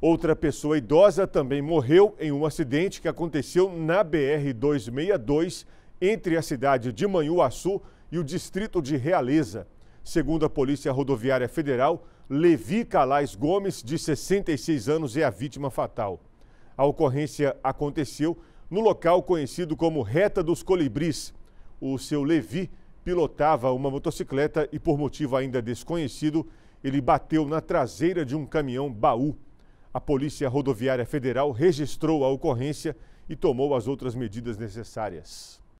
Outra pessoa idosa também morreu em um acidente que aconteceu na BR-262, entre a cidade de Manhuaçu e o distrito de Realeza. Segundo a Polícia Rodoviária Federal, Levi Calais Gomes, de 66 anos, é a vítima fatal. A ocorrência aconteceu no local conhecido como Reta dos Colibris. O seu Levi pilotava uma motocicleta e, por motivo ainda desconhecido, ele bateu na traseira de um caminhão baú a Polícia Rodoviária Federal registrou a ocorrência e tomou as outras medidas necessárias.